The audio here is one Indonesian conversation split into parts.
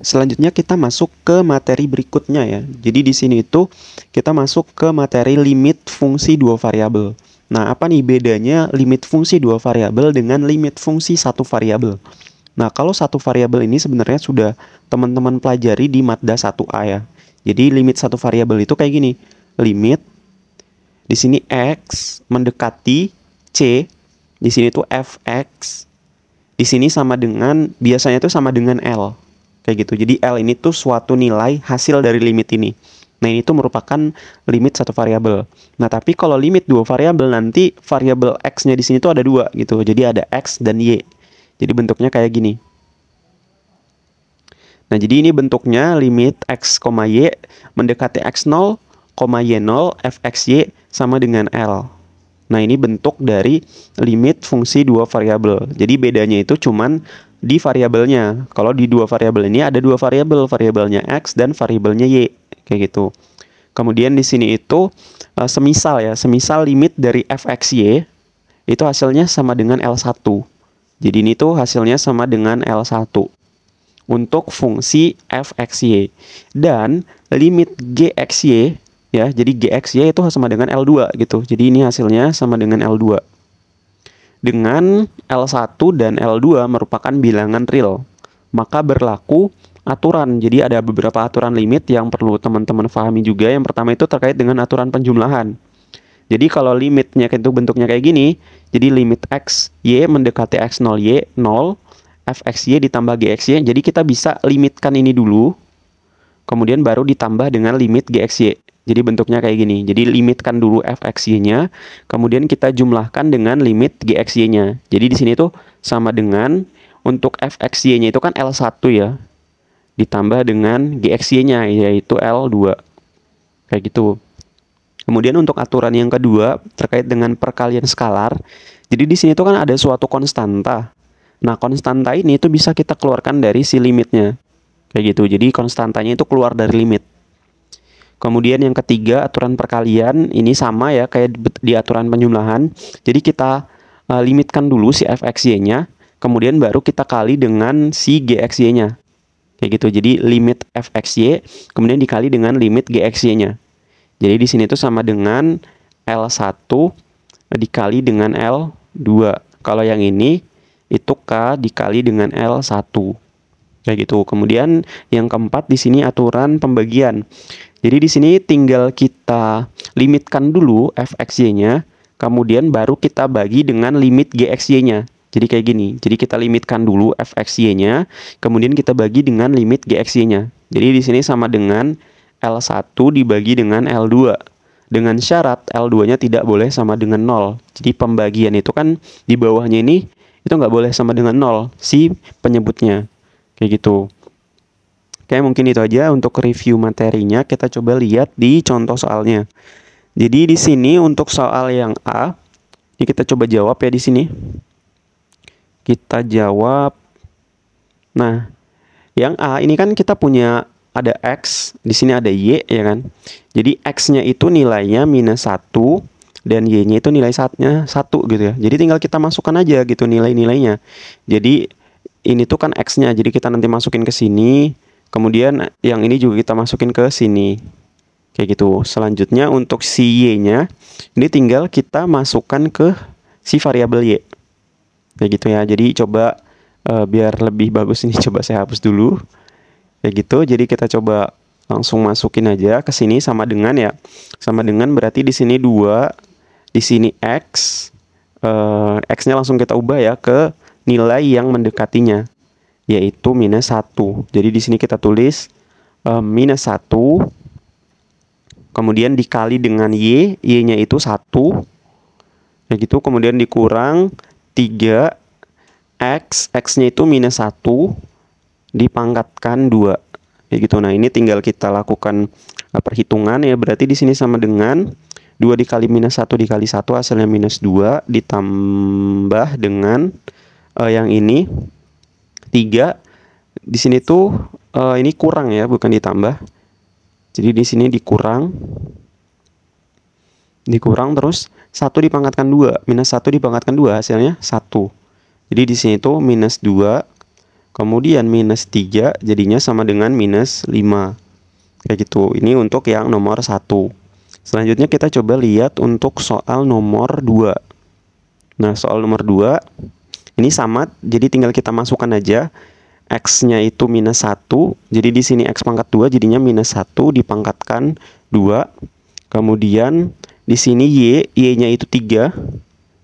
selanjutnya kita masuk ke materi berikutnya ya. Jadi di sini itu kita masuk ke materi limit fungsi dua variabel. Nah, apa nih bedanya limit fungsi dua variabel dengan limit fungsi satu variabel? Nah, kalau satu variabel ini sebenarnya sudah teman-teman pelajari di Matda 1A ya. Jadi limit satu variabel itu kayak gini. Limit di sini x mendekati c, di sini itu fx. Di sini sama dengan biasanya itu sama dengan L kayak gitu. Jadi L ini tuh suatu nilai hasil dari limit ini. Nah, ini tuh merupakan limit satu variabel. Nah, tapi kalau limit dua variabel nanti variabel x-nya di sini tuh ada dua gitu. Jadi ada x dan y. Jadi bentuknya kayak gini. Nah, jadi ini bentuknya limit x, y mendekati x0, y0, fxy sama dengan L. Nah, ini bentuk dari limit fungsi dua variabel. Jadi bedanya itu cuman di variabelnya. Kalau di dua variabel ini ada dua variabel, variabelnya x dan variabelnya y, kayak gitu. Kemudian di sini itu eh, semisal ya, semisal limit dari fxy itu hasilnya sama dengan L1. Jadi ini tuh hasilnya sama dengan L1 untuk fungsi fxy. Dan limit gxy ya, jadi gxy itu sama dengan L2 gitu. Jadi ini hasilnya sama dengan L2 dengan L1 dan L2 merupakan bilangan real. Maka berlaku aturan. Jadi ada beberapa aturan limit yang perlu teman-teman pahami juga. Yang pertama itu terkait dengan aturan penjumlahan. Jadi kalau limitnya itu bentuknya kayak gini, jadi limit x y mendekati x0 y 0, y ditambah y. Jadi kita bisa limitkan ini dulu, kemudian baru ditambah dengan limit y. Jadi bentuknya kayak gini. Jadi limitkan dulu fxy-nya, kemudian kita jumlahkan dengan limit gxy-nya. Jadi di sini tuh sama dengan untuk fxy-nya itu kan L1 ya. Ditambah dengan gxy-nya yaitu L2. Kayak gitu. Kemudian untuk aturan yang kedua terkait dengan perkalian skalar. Jadi di sini tuh kan ada suatu konstanta. Nah, konstanta ini itu bisa kita keluarkan dari si limitnya. Kayak gitu. Jadi konstantanya itu keluar dari limit. Kemudian yang ketiga aturan perkalian ini sama ya kayak di aturan penjumlahan. Jadi kita uh, limitkan dulu si fxy-nya, kemudian baru kita kali dengan si gxy-nya. Kayak gitu. Jadi limit fxy kemudian dikali dengan limit gxy-nya. Jadi di sini itu sama dengan L1 dikali dengan L2. Kalau yang ini itu K dikali dengan L1 kayak gitu. Kemudian yang keempat di sini aturan pembagian. Jadi di sini tinggal kita limitkan dulu fxy-nya, kemudian baru kita bagi dengan limit gxy-nya. Jadi kayak gini. Jadi kita limitkan dulu fxy-nya, kemudian kita bagi dengan limit gxy-nya. Jadi di sini sama dengan L1 dibagi dengan L2 dengan syarat L2-nya tidak boleh sama dengan 0. Jadi pembagian itu kan di bawahnya ini itu nggak boleh sama dengan 0 si penyebutnya. Kayak gitu. Oke, mungkin itu aja untuk review materinya. Kita coba lihat di contoh soalnya. Jadi di sini untuk soal yang A, ini kita coba jawab ya di sini. Kita jawab. Nah, yang A ini kan kita punya ada X, di sini ada Y ya kan. Jadi X-nya itu nilainya minus satu dan Y-nya itu nilai satunya satu gitu ya. Jadi tinggal kita masukkan aja gitu nilai-nilainya. Jadi ini tuh kan X-nya, jadi kita nanti masukin ke sini Kemudian yang ini juga kita masukin ke sini. Kayak gitu. Selanjutnya untuk si Y-nya, ini tinggal kita masukkan ke si variabel Y. Kayak gitu ya. Jadi coba uh, biar lebih bagus ini coba saya hapus dulu. Kayak gitu. Jadi kita coba langsung masukin aja ke sini sama dengan ya. Sama dengan berarti di sini 2, di sini X. Uh, X-nya langsung kita ubah ya ke nilai yang mendekatinya yaitu minus 1. Jadi di sini kita tulis e, minus 1, kemudian dikali dengan Y, Y-nya itu 1, ya gitu, kemudian dikurang 3, X, X-nya itu minus 1, dipangkatkan 2, ya gitu. Nah ini tinggal kita lakukan eh, perhitungan ya, berarti di sini sama dengan 2 dikali minus 1 dikali 1 hasilnya minus 2 ditambah dengan uh, yang ini Tiga, di sini tuh uh, ini kurang ya, bukan ditambah. Jadi di sini dikurang, dikurang terus satu dipangkatkan dua minus satu dipangkatkan dua hasilnya satu. Jadi di sini tuh minus dua, kemudian minus tiga jadinya sama dengan minus lima. Kayak gitu. Ini untuk yang nomor satu. Selanjutnya kita coba lihat untuk soal nomor dua Nah, soal nomor dua ini sama, jadi tinggal kita masukkan aja X-nya itu minus 1. Jadi di sini X pangkat 2 jadinya minus 1 dipangkatkan 2. Kemudian di sini Y, Y-nya itu 3.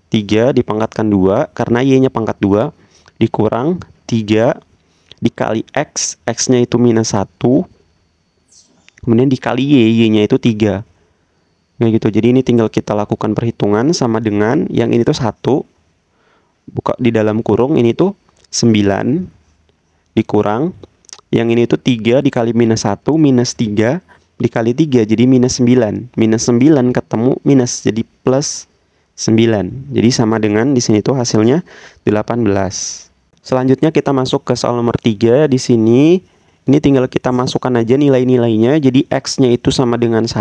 3 dipangkatkan 2 karena Y-nya pangkat 2 dikurang 3 dikali X, X-nya itu minus 1. Kemudian dikali Y, Y-nya itu 3. Nah gitu. Jadi ini tinggal kita lakukan perhitungan sama dengan yang ini tuh 1 buka di dalam kurung ini tuh 9 dikurang yang ini tuh 3 dikali minus 1 minus 3 dikali 3 jadi minus 9 minus 9 ketemu minus jadi plus 9 jadi sama dengan di sini tuh hasilnya 18 selanjutnya kita masuk ke soal nomor 3 di sini ini tinggal kita masukkan aja nilai-nilainya jadi X-nya itu sama dengan 1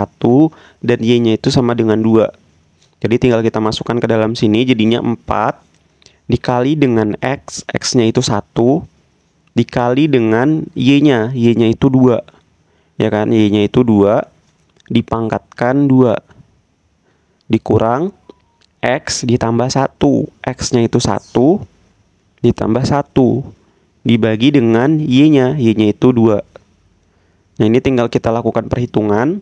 dan Y-nya itu sama dengan 2 jadi tinggal kita masukkan ke dalam sini jadinya 4 dikali dengan X, X-nya itu satu dikali dengan Y-nya, Y-nya itu dua ya kan, Y-nya itu dua dipangkatkan dua dikurang X ditambah satu X-nya itu satu ditambah satu dibagi dengan Y-nya, Y-nya itu dua Nah ini tinggal kita lakukan perhitungan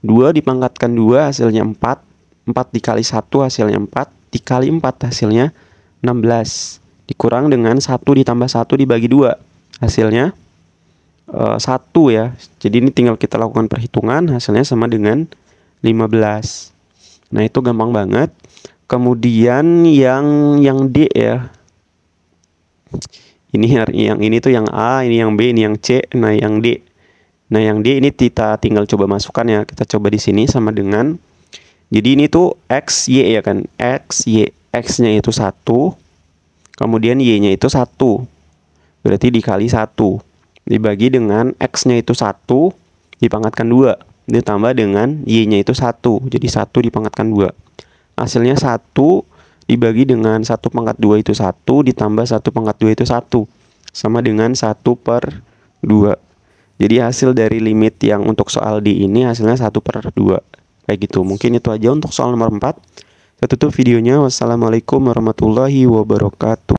2 dipangkatkan 2 hasilnya 4 4 dikali 1 hasilnya 4 Dikali 4 hasilnya 16 dikurang dengan 1 ditambah 1 dibagi 2. Hasilnya 1 eh, ya. Jadi ini tinggal kita lakukan perhitungan hasilnya sama dengan 15. Nah, itu gampang banget. Kemudian yang yang D ya. Ini yang ini tuh yang A, ini yang B, ini yang C, nah yang D. Nah, yang D ini kita tinggal coba masukkan ya. Kita coba di sini sama dengan jadi ini tuh X Y ya kan. X Y X-nya itu 1, kemudian Y-nya itu 1. Berarti dikali 1. Dibagi dengan X-nya itu 1, dipangkatkan 2. Ditambah dengan Y-nya itu 1, jadi 1 dipangkatkan 2. Hasilnya 1 dibagi dengan 1 pangkat 2 itu 1, ditambah 1 pangkat 2 itu 1. Sama dengan 1 per 2. Jadi hasil dari limit yang untuk soal D ini hasilnya 1 per 2. Kayak gitu. Mungkin itu aja untuk soal nomor 4. Saya tutup videonya. Wassalamualaikum warahmatullahi wabarakatuh.